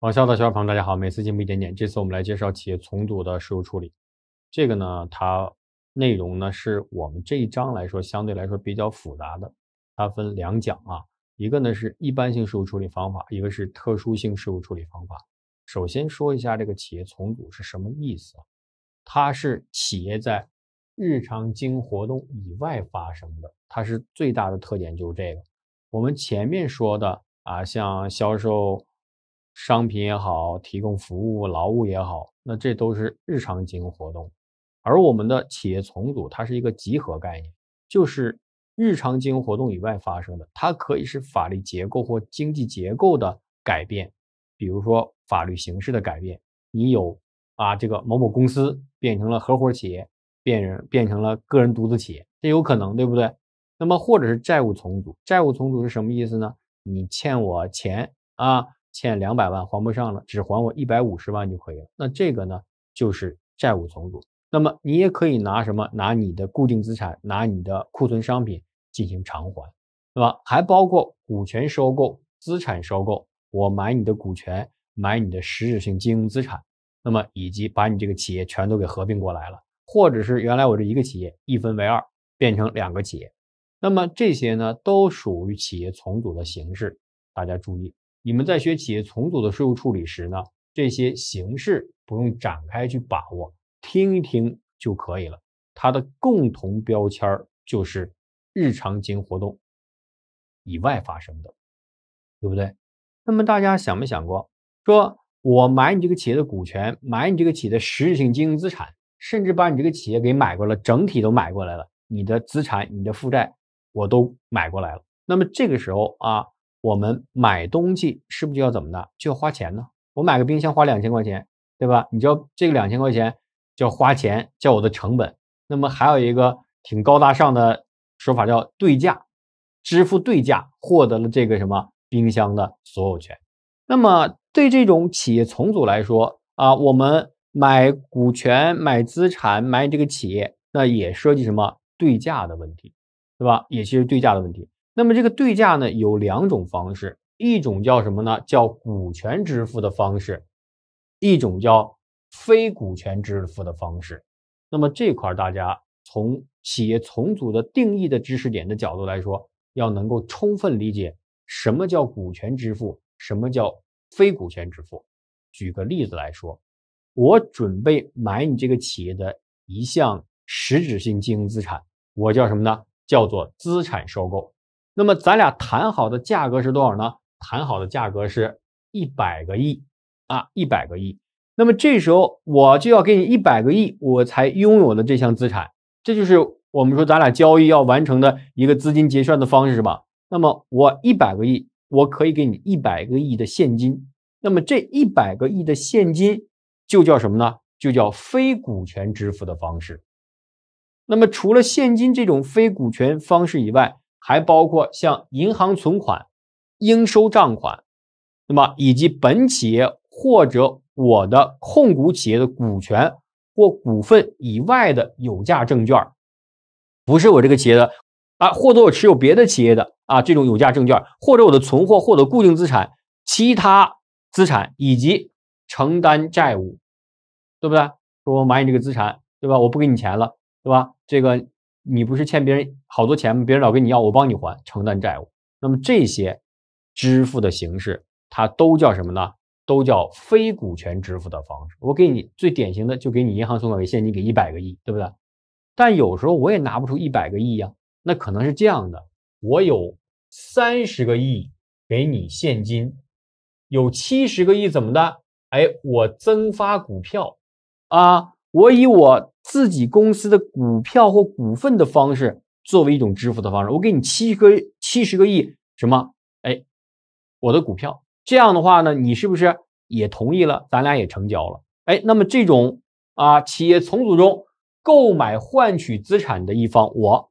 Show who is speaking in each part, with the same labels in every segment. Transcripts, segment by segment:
Speaker 1: 网校的小伙伴们，大家好！每次进步一点点。这次我们来介绍企业重组的税务处理。这个呢，它内容呢是我们这一章来说相对来说比较复杂的。它分两讲啊，一个呢是一般性税务处理方法，一个是特殊性税务处理方法。首先说一下这个企业重组是什么意思？它是企业在日常经营活动以外发生的，它是最大的特点就是这个。我们前面说的啊，像销售。商品也好，提供服务、劳务也好，那这都是日常经营活动。而我们的企业重组，它是一个集合概念，就是日常经营活动以外发生的，它可以是法律结构或经济结构的改变。比如说法律形式的改变，你有啊这个某某公司变成了合伙企业，变人变成了个人独资企业，这有可能，对不对？那么或者是债务重组，债务重组是什么意思呢？你欠我钱啊？欠两百万还不上了，只还我一百五十万就可以了。那这个呢，就是债务重组。那么你也可以拿什么？拿你的固定资产，拿你的库存商品进行偿还。那么还包括股权收购、资产收购，我买你的股权，买你的实质性经营资产。那么以及把你这个企业全都给合并过来了，或者是原来我这一个企业一分为二，变成两个企业。那么这些呢，都属于企业重组的形式。大家注意。你们在学企业重组的税务处理时呢，这些形式不用展开去把握，听一听就可以了。它的共同标签就是日常经营活动以外发生的，对不对？那么大家想没想过，说我买你这个企业的股权，买你这个企业的实质性经营资产，甚至把你这个企业给买过来，整体都买过来了，你的资产、你的负债我都买过来了。那么这个时候啊。我们买东西是不是就要怎么的？就要花钱呢？我买个冰箱花两千块钱，对吧？你要这个两千块钱叫花钱，叫我的成本。那么还有一个挺高大上的说法叫对价，支付对价获得了这个什么冰箱的所有权。那么对这种企业重组来说啊，我们买股权、买资产、买这个企业，那也涉及什么对价的问题，对吧？也其实对价的问题。那么这个对价呢，有两种方式，一种叫什么呢？叫股权支付的方式，一种叫非股权支付的方式。那么这块儿大家从企业重组的定义的知识点的角度来说，要能够充分理解什么叫股权支付，什么叫非股权支付。举个例子来说，我准备买你这个企业的一项实质性经营资产，我叫什么呢？叫做资产收购。那么咱俩谈好的价格是多少呢？谈好的价格是一百个亿啊，一百个亿。那么这时候我就要给你一百个亿，我才拥有了这项资产。这就是我们说咱俩交易要完成的一个资金结算的方式，吧？那么我一百个亿，我可以给你一百个亿的现金。那么这一百个亿的现金就叫什么呢？就叫非股权支付的方式。那么除了现金这种非股权方式以外，还包括像银行存款、应收账款，那么以及本企业或者我的控股企业的股权或股份以外的有价证券，不是我这个企业的啊，或者我持有别的企业的啊这种有价证券，或者我的存货或者固定资产、其他资产以及承担债务，对不对？说我买你这个资产，对吧？我不给你钱了，对吧？这个。你不是欠别人好多钱吗？别人老跟你要，我帮你还，承担债务。那么这些支付的形式，它都叫什么呢？都叫非股权支付的方式。我给你最典型的，就给你银行存款为现金给一百个亿，对不对？但有时候我也拿不出一百个亿呀，那可能是这样的：我有三十个亿给你现金，有七十个亿怎么的？哎，我增发股票啊，我以我。自己公司的股票或股份的方式作为一种支付的方式，我给你七个七十个亿，什么？哎，我的股票。这样的话呢，你是不是也同意了？咱俩也成交了。哎，那么这种啊，企业重组中购买换取资产的一方，我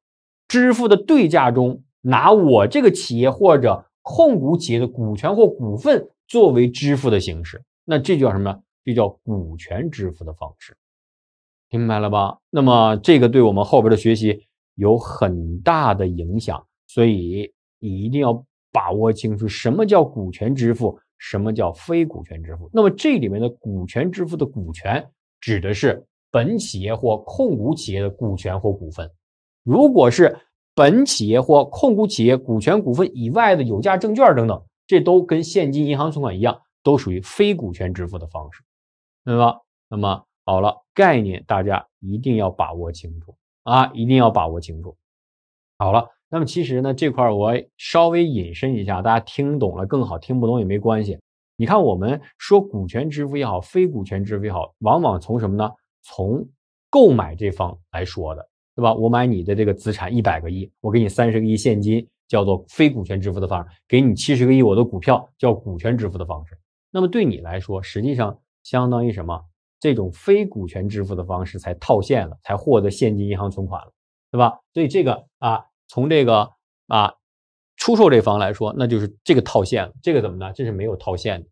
Speaker 1: 支付的对价中拿我这个企业或者控股企业的股权或股份作为支付的形式，那这叫什么？这叫股权支付的方式。明白了吧？那么这个对我们后边的学习有很大的影响，所以你一定要把握清楚什么叫股权支付，什么叫非股权支付。那么这里面的股权支付的股权指的是本企业或控股企业的股权或股份。如果是本企业或控股企业股权股份以外的有价证券等等，这都跟现金、银行存款一样，都属于非股权支付的方式，明白吧？那么。好了，概念大家一定要把握清楚啊，一定要把握清楚。好了，那么其实呢，这块我稍微引申一下，大家听懂了更好，听不懂也没关系。你看，我们说股权支付也好，非股权支付也好，往往从什么呢？从购买这方来说的，对吧？我买你的这个资产一百个亿，我给你三十个亿现金，叫做非股权支付的方式；给你七十个亿我的股票，叫股权支付的方式。那么对你来说，实际上相当于什么？这种非股权支付的方式才套现了，才获得现金银行存款了，对吧？所以这个啊，从这个啊出售这方来说，那就是这个套现了。这个怎么呢？这是没有套现的，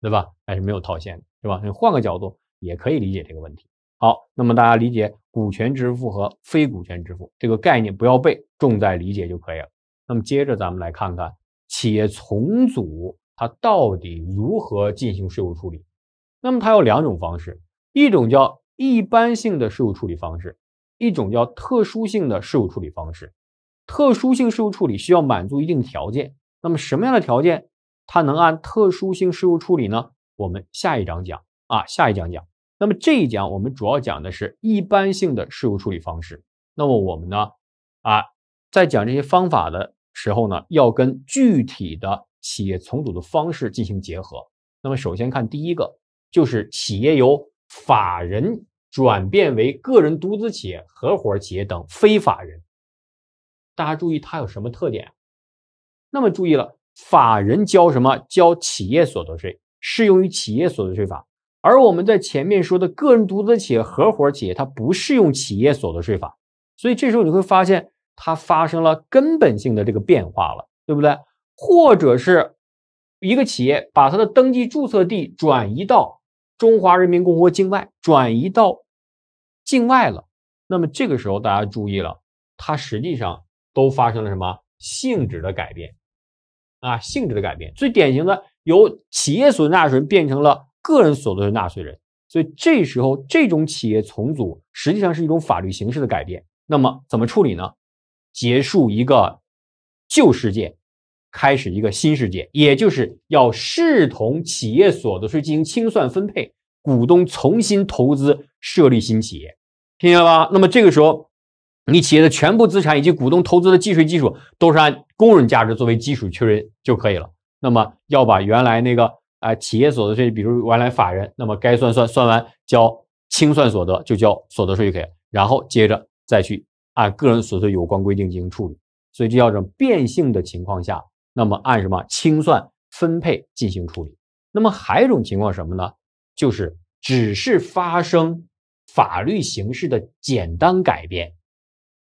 Speaker 1: 对吧？还是没有套现的，是吧？你换个角度也可以理解这个问题。好，那么大家理解股权支付和非股权支付这个概念，不要背，重在理解就可以了。那么接着咱们来看看企业重组它到底如何进行税务处理。那么它有两种方式。一种叫一般性的税务处理方式，一种叫特殊性的税务处理方式。特殊性税务处理需要满足一定的条件。那么什么样的条件，它能按特殊性税务处理呢？我们下一章讲啊，下一讲讲。那么这一讲我们主要讲的是一般性的税务处理方式。那么我们呢，啊，在讲这些方法的时候呢，要跟具体的企业重组的方式进行结合。那么首先看第一个，就是企业由法人转变为个人独资企业、合伙企业等非法人，大家注意它有什么特点？那么注意了，法人交什么？交企业所得税，适用于企业所得税法。而我们在前面说的个人独资企业、合伙企业，它不适用企业所得税法。所以这时候你会发现它发生了根本性的这个变化了，对不对？或者是一个企业把它的登记注册地转移到？中华人民共和国境外转移到境外了，那么这个时候大家注意了，它实际上都发生了什么性质的改变？啊，性质的改变最典型的由企业所得税纳税人变成了个人所得税纳税人，所以这时候这种企业重组实际上是一种法律形式的改变。那么怎么处理呢？结束一个旧事件，开始一个新世界，也就是要视同企业所得税进行清算分配，股东重新投资设立新企业，听见了吧？那么这个时候，你企业的全部资产以及股东投资的计税基础都是按工人价值作为基础确认就可以了。那么要把原来那个啊企业所得税，比如原来法人，那么该算算算完交清算所得就交所得税就可了，然后接着再去按个人所得税有关规定进行处理。所以这叫做变性的情况下。那么按什么清算分配进行处理？那么还有一种情况什么呢？就是只是发生法律形式的简单改变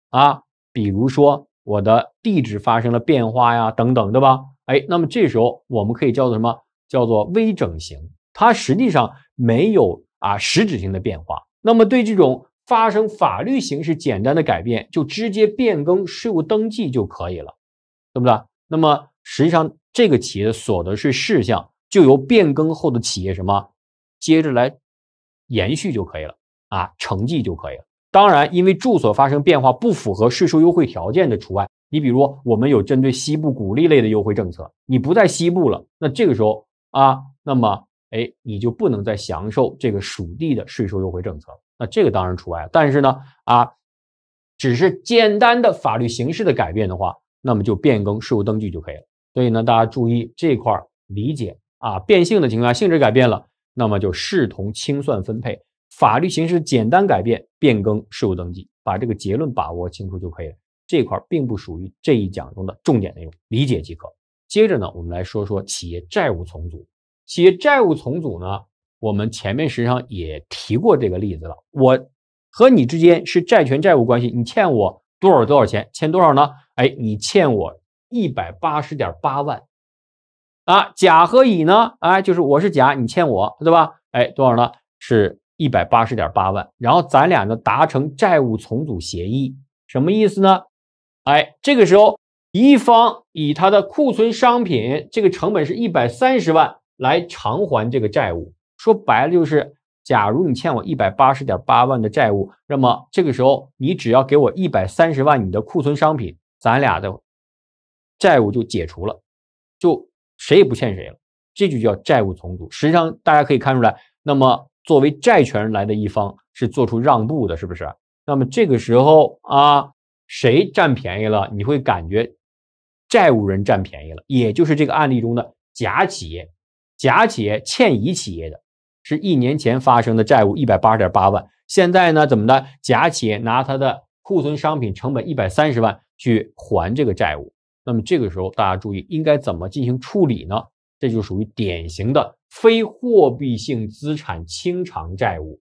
Speaker 1: 啊，比如说我的地址发生了变化呀，等等，对吧？哎，那么这时候我们可以叫做什么？叫做微整形，它实际上没有啊实质性的变化。那么对这种发生法律形式简单的改变，就直接变更税务登记就可以了，对不对？那么。实际上，这个企业的所得税事项就由变更后的企业什么接着来延续就可以了啊，承继就可以了。当然，因为住所发生变化不符合税收优惠条件的除外。你比如我们有针对西部鼓励类的优惠政策，你不在西部了，那这个时候啊，那么哎，你就不能再享受这个属地的税收优惠政策。那这个当然除外。但是呢啊，只是简单的法律形式的改变的话，那么就变更税务登记就可以了。所以呢，大家注意这块儿理解啊，变性的情况，下性质改变了，那么就视同清算分配，法律形式简单改变，变更税务登记，把这个结论把握清楚就可以了。这块并不属于这一讲中的重点内容，理解即可。接着呢，我们来说说企业债务重组。企业债务重组呢，我们前面实际上也提过这个例子了。我和你之间是债权债务关系，你欠我多少多少钱，欠多少呢？哎，你欠我。一百八十点八万啊，甲和乙呢？哎，就是我是甲，你欠我，对吧？哎，多少呢？是一百八十点八万。然后咱俩呢达成债务重组协议，什么意思呢？哎，这个时候一方以他的库存商品，这个成本是一百三十万来偿还这个债务。说白了就是，假如你欠我一百八十点八万的债务，那么这个时候你只要给我一百三十万你的库存商品，咱俩的。债务就解除了，就谁也不欠谁了，这就叫债务重组。实际上，大家可以看出来，那么作为债权人来的一方是做出让步的，是不是？那么这个时候啊，谁占便宜了？你会感觉债务人占便宜了，也就是这个案例中的甲企业，甲企业欠乙企业的是一年前发生的债务一百八十点八万，现在呢，怎么的？甲企业拿它的库存商品成本一百三十万去还这个债务。那么这个时候，大家注意应该怎么进行处理呢？这就属于典型的非货币性资产清偿债务，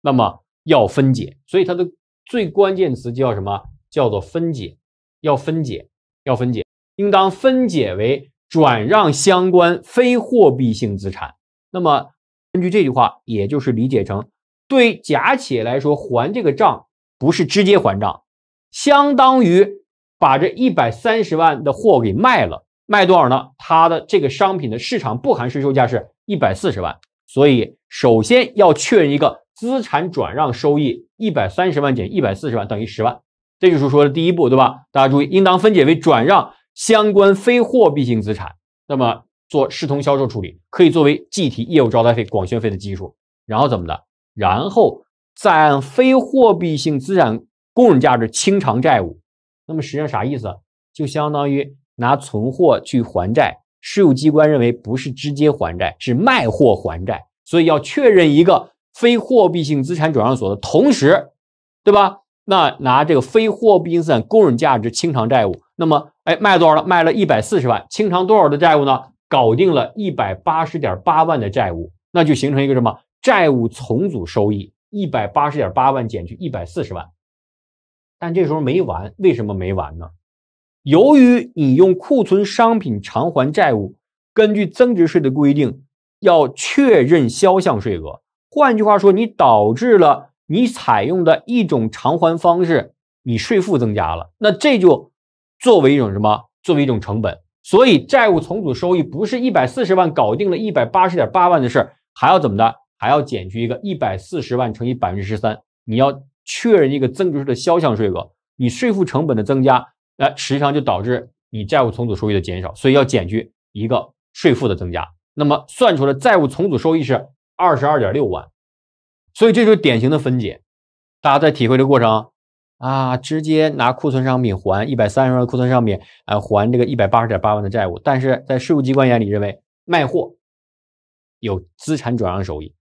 Speaker 1: 那么要分解。所以它的最关键词叫什么？叫做分解，要分解，要分解，应当分解为转让相关非货币性资产。那么根据这句话，也就是理解成对甲企业来说，还这个账不是直接还账，相当于。把这一百三十万的货给卖了，卖多少呢？它的这个商品的市场不含税售价是一百四十万，所以首先要确认一个资产转让收益，一百三十万减一百四十万等于十万，这就是说的第一步，对吧？大家注意，应当分解为转让相关非货币性资产，那么做视同销售处理，可以作为计提业务招待费、广宣费的基础。然后怎么的？然后再按非货币性资产公允价值清偿债务。那么实际上啥意思？就相当于拿存货去还债。税务机关认为不是直接还债，是卖货还债，所以要确认一个非货币性资产转让所得。同时，对吧？那拿这个非货币性资产公允价值清偿债务。那么，哎，卖多少了？卖了一百四十万，清偿多少的债务呢？搞定了一百八十点八万的债务，那就形成一个什么债务重组收益？一百八十点八万减去一百四十万。但这时候没完，为什么没完呢？由于你用库存商品偿还债务，根据增值税的规定，要确认销项税额。换句话说，你导致了你采用的一种偿还方式，你税负增加了。那这就作为一种什么？作为一种成本。所以，债务重组收益不是一百四十万搞定了一百八十点八万的事还要怎么的？还要减去一个一百四十万乘以百分之十三，你要。确认一个增值税的销项税额，你税负成本的增加，哎，实际上就导致你债务重组收益的减少，所以要减去一个税负的增加。那么算出来债务重组收益是二十二点六万，所以这就是典型的分解。大家在体会这个过程啊，直接拿库存商品还一百三十万的库存商品，呃，还这个一百八十点八万的债务，但是在税务机关眼里认为卖货有资产转让收益，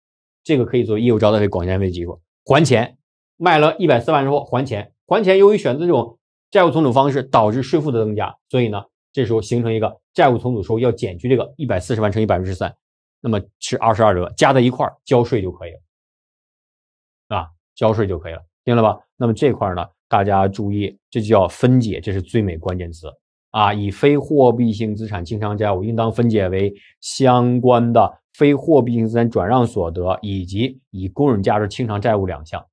Speaker 1: 这个可以做业务招待费、广单费、业数还钱。卖了一百四万之后还钱，还钱由于选择这种债务重组方式，导致税负的增加，所以呢，这时候形成一个债务重组时候要减去这个一百四十万乘以百分之三，那么是二十二折，加在一块儿交税就可以了，啊，交税就可以了，听了吧？那么这块儿呢，大家注意，这就叫分解，这是最美关键词啊！以非货币性资产清偿债务，应当分解为相关的非货币性资产转让所得以及以公允价值清偿债务两项。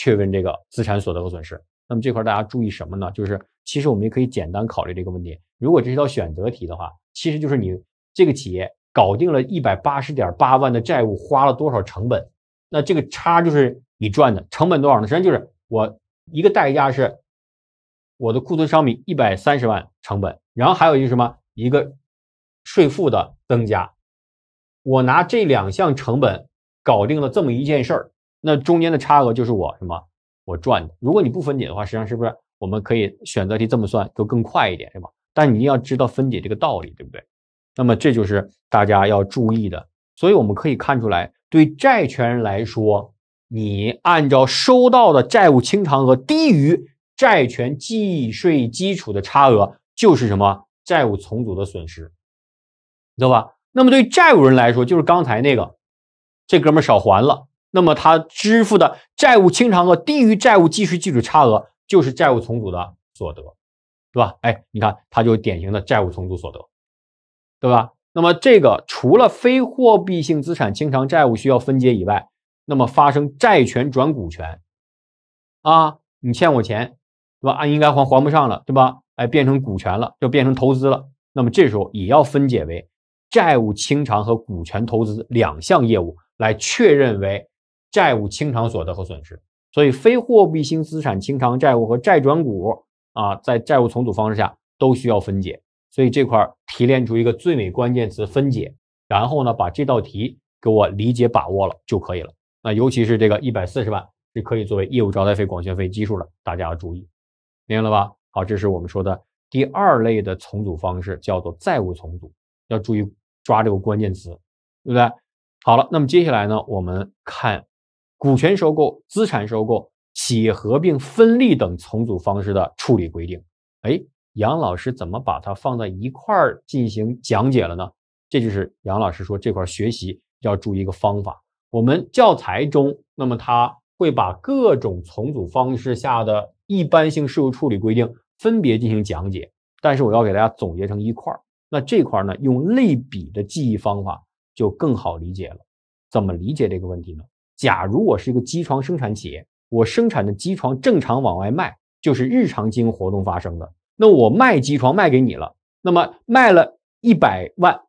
Speaker 1: 确认这个资产所得和损失，那么这块大家注意什么呢？就是其实我们也可以简单考虑这个问题。如果这是道选择题的话，其实就是你这个企业搞定了一百八十点八万的债务，花了多少成本？那这个差就是你赚的成本多少呢？实际上就是我一个代价是，我的库存商品一百三十万成本，然后还有一个什么一个税负的增加，我拿这两项成本搞定了这么一件事儿。那中间的差额就是我什么？我赚的。如果你不分解的话，实际上是不是我们可以选择题这么算都更快一点，是吧？但你要知道分解这个道理，对不对？那么这就是大家要注意的。所以我们可以看出来，对债权人来说，你按照收到的债务清偿额低于债权计税基础的差额，就是什么？债务重组的损失，知道吧？那么对债务人来说，就是刚才那个这哥们少还了。那么他支付的债务清偿额低于债务计税基础差额，就是债务重组的所得，对吧？哎，你看，它就典型的债务重组所得，对吧？那么这个除了非货币性资产清偿债务需要分解以外，那么发生债权转股权，啊，你欠我钱，对吧？啊，应该还还不上了，对吧？哎，变成股权了，就变成投资了，那么这时候也要分解为债务清偿和股权投资两项业务来确认为。债务清偿所得和损失，所以非货币性资产清偿债务和债转股啊，在债务重组方式下都需要分解，所以这块提炼出一个最美关键词“分解”，然后呢，把这道题给我理解把握了就可以了。那尤其是这个一百四十万是可以作为业务招待费、广宣费基数的，大家要注意，明白了吧？好，这是我们说的第二类的重组方式，叫做债务重组，要注意抓这个关键词，对不对？好了，那么接下来呢，我们看。股权收购、资产收购、企业合并、分立等重组方式的处理规定。哎，杨老师怎么把它放在一块儿进行讲解了呢？这就是杨老师说这块学习要注意一个方法。我们教材中，那么他会把各种重组方式下的一般性税务处理规定分别进行讲解，但是我要给大家总结成一块儿。那这块呢，用类比的记忆方法就更好理解了。怎么理解这个问题呢？假如我是一个机床生产企业，我生产的机床正常往外卖，就是日常经营活动发生的。那我卖机床卖给你了，那么卖了一百万，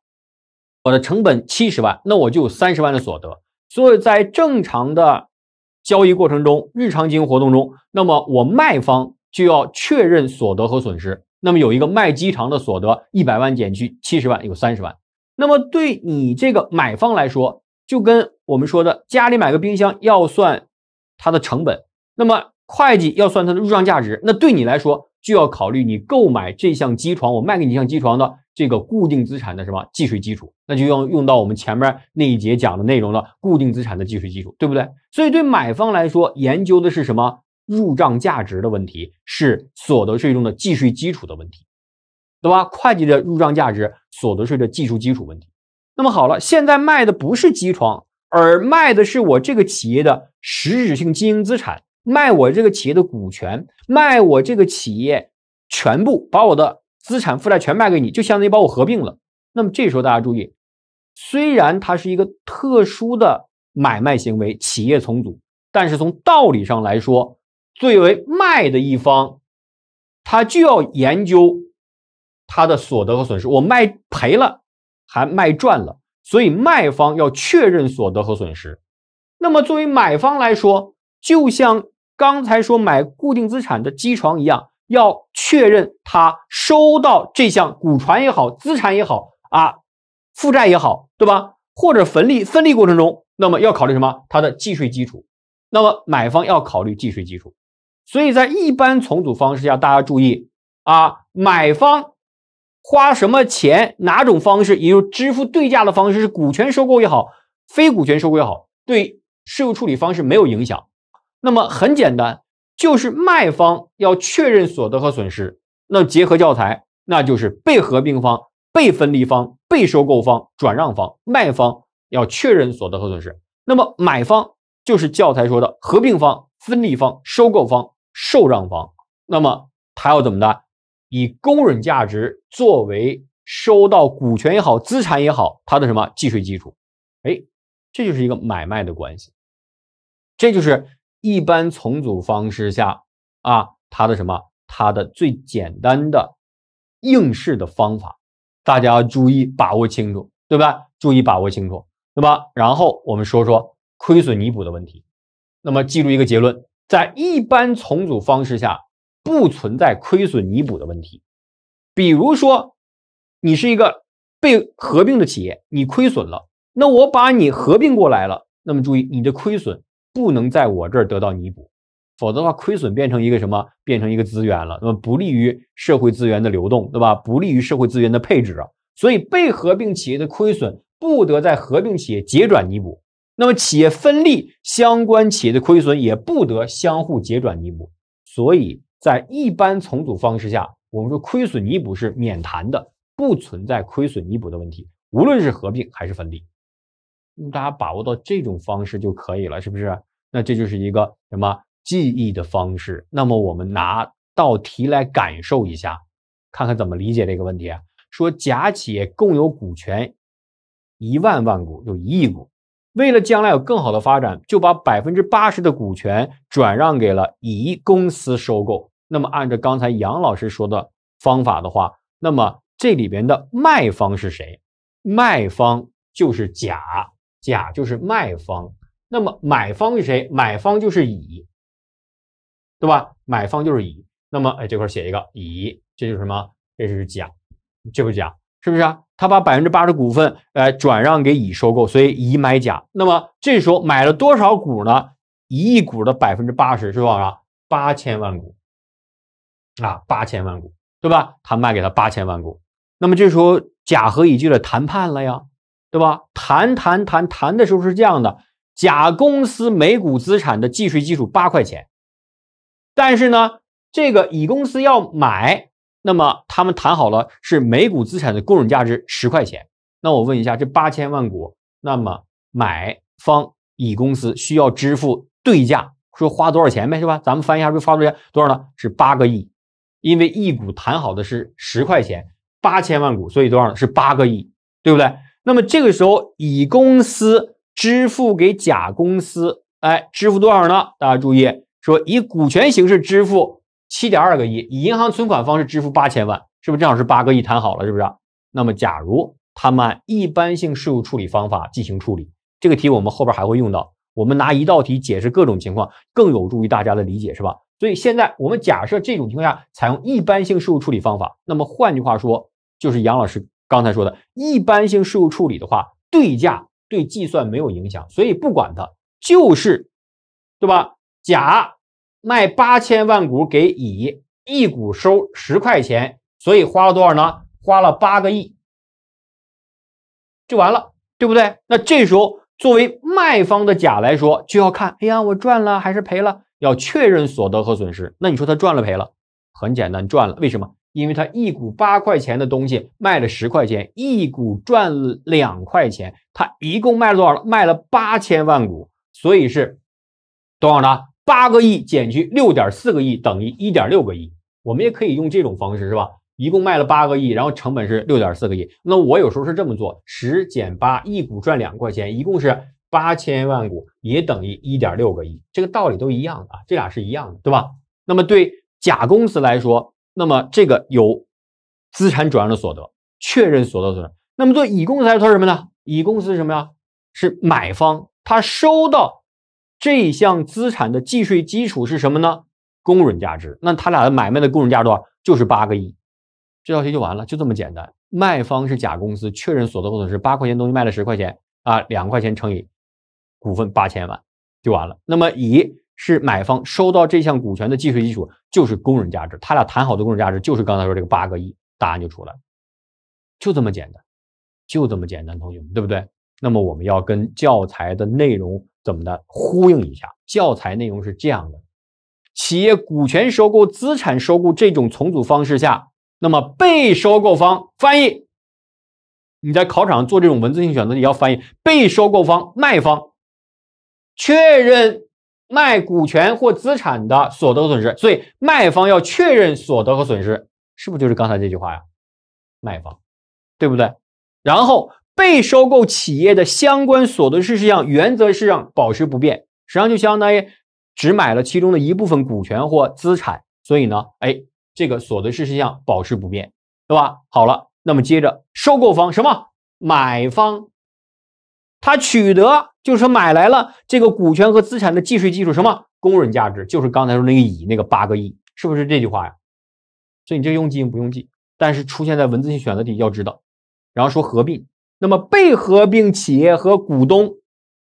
Speaker 1: 我的成本七十万，那我就有三十万的所得。所以在正常的交易过程中、日常经营活动中，那么我卖方就要确认所得和损失。那么有一个卖机床的所得一百万减去七十万，有三十万。那么对你这个买方来说，就跟我们说的，家里买个冰箱要算它的成本，那么会计要算它的入账价值。那对你来说，就要考虑你购买这项机床，我卖给你项机床的这个固定资产的什么计税基础，那就要用到我们前面那一节讲的内容了，固定资产的计税基础，对不对？所以对买方来说，研究的是什么入账价值的问题，是所得税中的计税基础的问题，对吧？会计的入账价值，所得税的计术基础问题。那么好了，现在卖的不是机床，而卖的是我这个企业的实质性经营资产，卖我这个企业的股权，卖我这个企业全部，把我的资产负债全卖给你，就相当于把我合并了。那么这时候大家注意，虽然它是一个特殊的买卖行为，企业重组，但是从道理上来说，作为卖的一方，他就要研究他的所得和损失，我卖赔了。还卖赚了，所以卖方要确认所得和损失。那么作为买方来说，就像刚才说买固定资产的机床一样，要确认他收到这项股权也好、资产也好啊、负债也好，对吧？或者分利分利过程中，那么要考虑什么？它的计税基础。那么买方要考虑计税基础。所以在一般重组方式下，大家注意啊，买方。花什么钱，哪种方式，也就支付对价的方式，是股权收购也好，非股权收购也好，对税务处理方式没有影响。那么很简单，就是卖方要确认所得和损失。那结合教材，那就是被合并方、被分立方、被收购方、转让方、卖方要确认所得和损失。那么买方就是教材说的合并方、分立方、收购方、受让方。那么他要怎么的？以公允价值作为收到股权也好、资产也好，它的什么计税基础？哎，这就是一个买卖的关系，这就是一般重组方式下啊，它的什么？它的最简单的应试的方法，大家要注意把握清楚，对吧？注意把握清楚，对吧？然后我们说说亏损弥补的问题。那么记住一个结论，在一般重组方式下。不存在亏损弥补的问题。比如说，你是一个被合并的企业，你亏损了，那我把你合并过来了，那么注意，你的亏损不能在我这儿得到弥补，否则的话，亏损变成一个什么？变成一个资源了，那么不利于社会资源的流动，对吧？不利于社会资源的配置啊。所以，被合并企业的亏损不得在合并企业结转弥补。那么，企业分立相关企业的亏损也不得相互结转弥补。所以。在一般重组方式下，我们说亏损弥补是免谈的，不存在亏损弥补的问题。无论是合并还是分立，大家把握到这种方式就可以了，是不是？那这就是一个什么记忆的方式？那么我们拿道题来感受一下，看看怎么理解这个问题啊？说甲企业共有股权一万万股，有一亿股。为了将来有更好的发展，就把百分之八十的股权转让给了乙公司收购。那么，按照刚才杨老师说的方法的话，那么这里边的卖方是谁？卖方就是甲，甲就是卖方。那么买方是谁？买方就是乙，对吧？买方就是乙。那么，哎，这块写一个乙，这就是什么？这是甲，这不甲，是不是？他把百分之八十股份，呃，转让给乙收购，所以乙买甲。那么这时候买了多少股呢？一亿股的百分之八十，是多少？八千万股，啊，八千万股，对吧？他卖给他八千万股。那么这时候甲和乙就得谈判了呀，对吧？谈谈谈谈的时候是这样的：甲公司每股资产的计税基础八块钱，但是呢，这个乙公司要买。那么他们谈好了是每股资产的公允价值十块钱，那我问一下，这八千万股，那么买方乙公司需要支付对价，说花多少钱呗，是吧？咱们翻一下，是花多少钱？多少呢？是八个亿，因为一股谈好的是十块钱，八千万股，所以多少呢？是八个亿，对不对？那么这个时候，乙公司支付给甲公司，哎，支付多少呢？大家注意，说以股权形式支付。七点二个亿，以银行存款方式支付八千万，是不是正好是八个亿？谈好了，是不是？那么，假如他按一般性税务处理方法进行处理，这个题我们后边还会用到。我们拿一道题解释各种情况，更有助于大家的理解，是吧？所以现在我们假设这种情况下采用一般性税务处理方法，那么换句话说，就是杨老师刚才说的一般性税务处理的话，对价对计算没有影响，所以不管它，就是，对吧？甲。卖八千万股给乙，一股收十块钱，所以花了多少呢？花了八个亿，就完了，对不对？那这时候作为卖方的甲来说，就要看，哎呀，我赚了还是赔了？要确认所得和损失。那你说他赚了赔了？很简单，赚了。为什么？因为他一股八块钱的东西卖了十块钱，一股赚两块钱，他一共卖了多少？卖了八千万股，所以是多少呢？八个亿减去六点四个亿等于一点六个亿。我们也可以用这种方式，是吧？一共卖了八个亿，然后成本是六点四个亿。那我有时候是这么做：十减八，一股赚两块钱，一共是八千万股，也等于一点六个亿。这个道理都一样的啊，这俩是一样的，对吧？那么对甲公司来说，那么这个有资产转让的所得，确认所得损。那么做乙公司，来说什么呢？乙公司是什么呀？是买方，他收到。这项资产的计税基础是什么呢？公允价值。那他俩的买卖的公允价值多少？就是八个亿。这道题就完了，就这么简单。卖方是甲公司，确认所得后损是八块钱东西卖了十块钱啊，两块钱乘以股份八千万就完了。那么乙是买方，收到这项股权的计税基础就是公允价值。他俩谈好的公允价值就是刚才说这个八个亿，答案就出来了，就这么简单，就这么简单，同学们，对不对？那么我们要跟教材的内容。怎么的呼应一下教材内容是这样的：企业股权收购、资产收购这种重组方式下，那么被收购方翻译，你在考场上做这种文字性选择题要翻译被收购方、卖方确认卖股权或资产的所得损失，所以卖方要确认所得和损失，是不是就是刚才这句话呀？卖方对不对？然后。被收购企业的相关所得税事项原则是让保持不变，实际上就相当于只买了其中的一部分股权或资产，所以呢，哎，这个所得税事项保持不变，对吧？好了，那么接着，收购方什么买方，他取得就是买来了这个股权和资产的计税基础什么公允价值，就是刚才说那个乙那个八个亿，是不是这句话呀？所以你这用记不用记？但是出现在文字性选择题要知道，然后说合并。那么被合并企业和股东，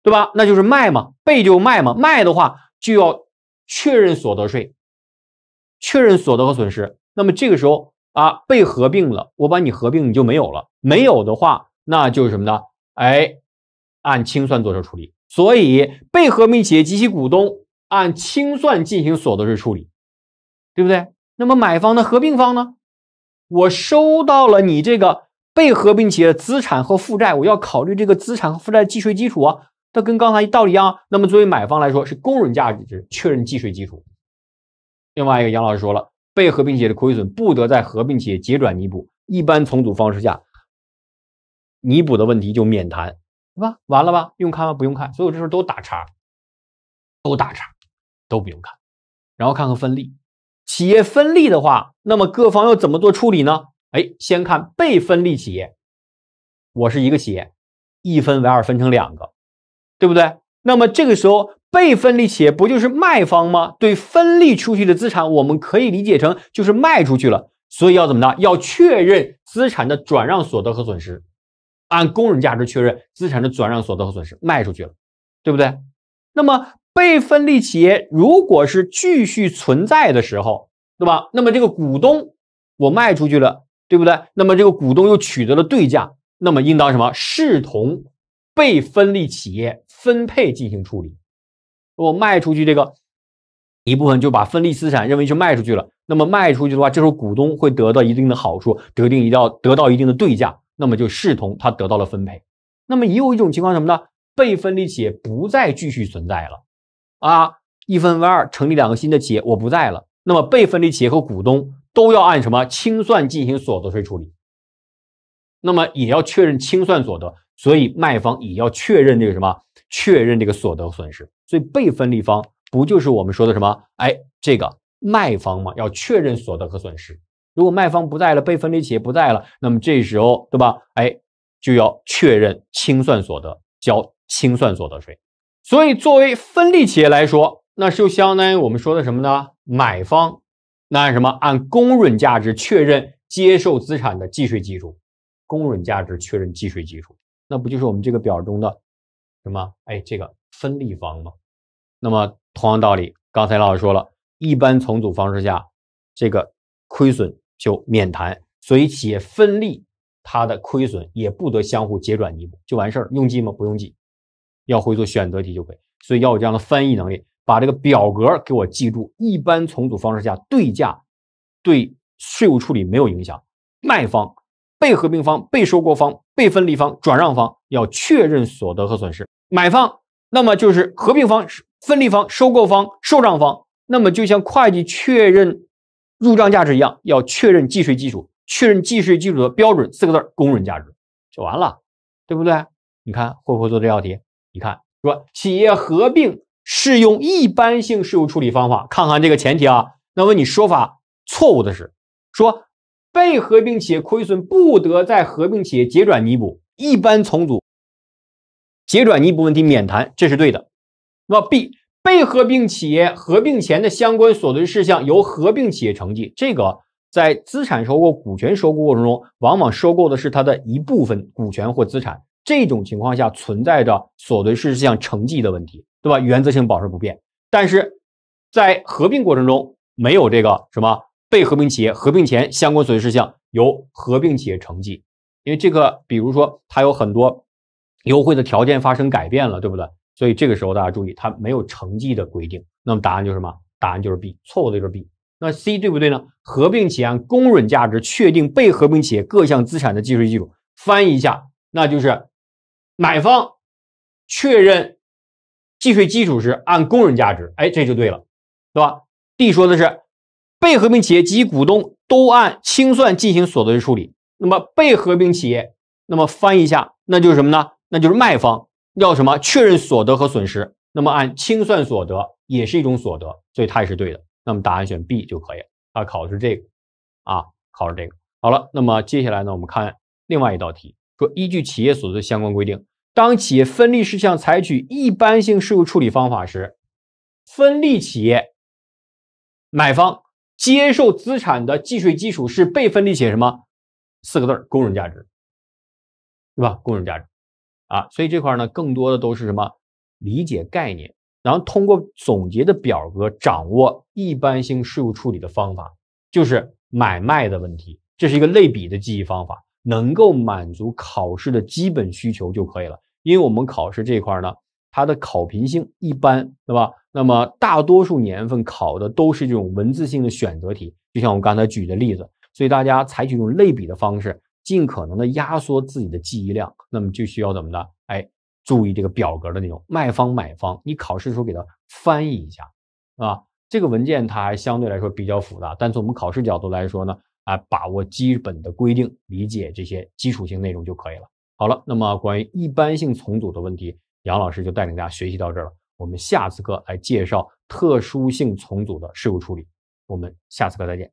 Speaker 1: 对吧？那就是卖嘛，被就卖嘛，卖的话就要确认所得税，确认所得和损失。那么这个时候啊，被合并了，我把你合并，你就没有了。没有的话，那就是什么呢？哎，按清算做受处理。所以被合并企业及其股东按清算进行所得税处理，对不对？那么买方的合并方呢？我收到了你这个。被合并企业资产和负债，我要考虑这个资产和负债计税基础啊，它跟刚才道理一样。那么作为买方来说，是公允价值确认计税基础。另外一个，杨老师说了，被合并企业的亏损不得在合并企业结转弥补，一般重组方式下，弥补的问题就免谈，是吧？完了吧？用看吗？不用看。所有这时候都打叉，都打叉，都不用看。然后看看分立，企业分立的话，那么各方要怎么做处理呢？哎，先看被分立企业，我是一个企业，一分为二，分成两个，对不对？那么这个时候被分立企业不就是卖方吗？对，分立出去的资产我们可以理解成就是卖出去了，所以要怎么的？要确认资产的转让所得和损失，按公允价值确认资产的转让所得和损失，卖出去了，对不对？那么被分立企业如果是继续存在的时候，对吧？那么这个股东我卖出去了。对不对？那么这个股东又取得了对价，那么应当什么？视同被分立企业分配进行处理。我卖出去这个一部分，就把分立资产认为就卖出去了。那么卖出去的话，这时候股东会得到一定的好处，得定一定要得到一定的对价，那么就视同他得到了分配。那么也有一种情况什么呢？被分立企业不再继续存在了啊，一分为二成立两个新的企业，我不在了。那么被分立企业和股东。都要按什么清算进行所得税处理，那么也要确认清算所得，所以卖方也要确认这个什么？确认这个所得损失。所以被分立方不就是我们说的什么？哎，这个卖方吗？要确认所得和损失。如果卖方不在了，被分立企业不在了，那么这时候对吧？哎，就要确认清算所得，交清算所得税。所以作为分立企业来说，那就相当于我们说的什么呢？买方。那什么按公允价值确认接受资产的计税基础，公允价值确认计税基础，那不就是我们这个表中的什么？哎，这个分立方吗？那么同样道理，刚才老师说了，一般重组方式下，这个亏损就免谈，所以企业分立它的亏损也不得相互结转弥补，就完事儿，用记吗？不用记，要会做选择题就可以，所以要有这样的翻译能力。把这个表格给我记住。一般重组方式下，对价对税务处理没有影响。卖方、被合并方、被收购方、被分离方、转让方要确认所得和损失。买方，那么就是合并方、分离方、收购方、受让方。那么就像会计确认入账价值一样，要确认计税基础。确认计税基础的标准四个字儿：公允价值。就完了，对不对？你看会不会做这道题？你看说企业合并。适用一般性税务处理方法，看看这个前提啊。那问你说法错误的是，说被合并企业亏损不得在合并企业结转弥补，一般重组结转弥补问题免谈，这是对的。那么 B，被合并企业合并前的相关所得税事项由合并企业承继，这个在资产收购、股权收购过程中，往往收购的是它的一部分股权或资产，这种情况下存在着所得税事项承继的问题。对吧？原则性保持不变，但是在合并过程中，没有这个什么被合并企业合并前相关所有事项由合并企业承继，因为这个比如说它有很多优惠的条件发生改变了，对不对？所以这个时候大家注意，它没有承继的规定。那么答案就是什么？答案就是 B，错误的就是 B。那 C 对不对呢？合并企业按公允价值确定被合并企业各项资产的计税基础。翻译一下，那就是买方确认。计税基础是按工人价值，哎，这就对了，对吧？D 说的是被合并企业及股东都按清算进行所得税处理，那么被合并企业，那么翻一下，那就是什么呢？那就是卖方要什么确认所得和损失，那么按清算所得也是一种所得，所以它也是对的。那么答案选 B 就可以了。它考的是这个啊，考的是这个。好了，那么接下来呢，我们看另外一道题，说依据企业所得税相关规定。当企业分立事项采取一般性税务处理方法时，分立企业买方接受资产的计税基础是被分立企业什么四个字公工人价值，是吧？工人价值啊，所以这块呢，更多的都是什么理解概念，然后通过总结的表格掌握一般性税务处理的方法，就是买卖的问题，这是一个类比的记忆方法。能够满足考试的基本需求就可以了，因为我们考试这块呢，它的考评性一般，对吧？那么大多数年份考的都是这种文字性的选择题，就像我刚才举的例子。所以大家采取一种类比的方式，尽可能的压缩自己的记忆量。那么就需要怎么的？哎，注意这个表格的那种卖方、买方，你考试的时候给它翻译一下，啊，这个文件它还相对来说比较复杂，但从我们考试角度来说呢？啊，把握基本的规定，理解这些基础性内容就可以了。好了，那么关于一般性重组的问题，杨老师就带领大家学习到这儿了。我们下次课来介绍特殊性重组的事务处理。我们下次课再见。